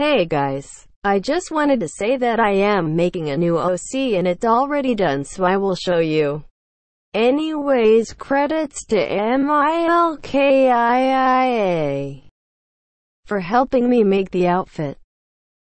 Hey guys. I just wanted to say that I am making a new OC and it's already done so I will show you. Anyways credits to MILKIIA for helping me make the outfit.